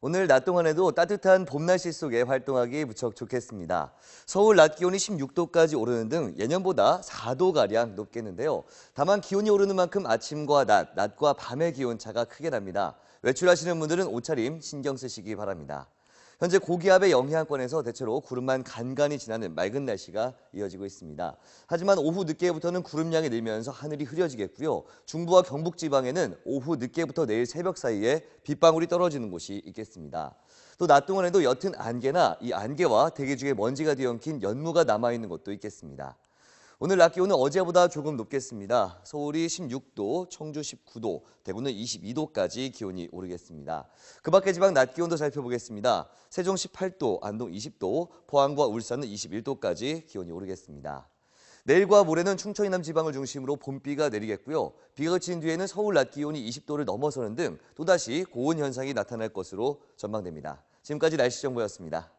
오늘 낮 동안에도 따뜻한 봄 날씨 속에 활동하기 무척 좋겠습니다. 서울 낮 기온이 16도까지 오르는 등 예년보다 4도가량 높겠는데요. 다만 기온이 오르는 만큼 아침과 낮, 낮과 밤의 기온 차가 크게 납니다. 외출하시는 분들은 옷차림 신경 쓰시기 바랍니다. 현재 고기압의 영향권에서 대체로 구름만 간간히 지나는 맑은 날씨가 이어지고 있습니다. 하지만 오후 늦게부터는 구름량이 늘면서 하늘이 흐려지겠고요. 중부와 경북 지방에는 오후 늦게부터 내일 새벽 사이에 빗방울이 떨어지는 곳이 있겠습니다. 또 낮 동안에도 옅은 안개나 이 안개와 대기 중에 먼지가 뒤엉킨 연무가 남아있는 곳도 있겠습니다. 오늘 낮 기온은 어제보다 조금 높겠습니다. 서울이 16도, 청주 19도, 대구는 22도까지 기온이 오르겠습니다. 그 밖의 지방 낮 기온도 살펴보겠습니다. 세종 18도, 안동 20도, 포항과 울산은 21도까지 기온이 오르겠습니다. 내일과 모레는 충청 이남 지방을 중심으로 봄비가 내리겠고요. 비가 그친 뒤에는 서울 낮 기온이 20도를 넘어서는 등 또다시 고온 현상이 나타날 것으로 전망됩니다. 지금까지 날씨 정보였습니다.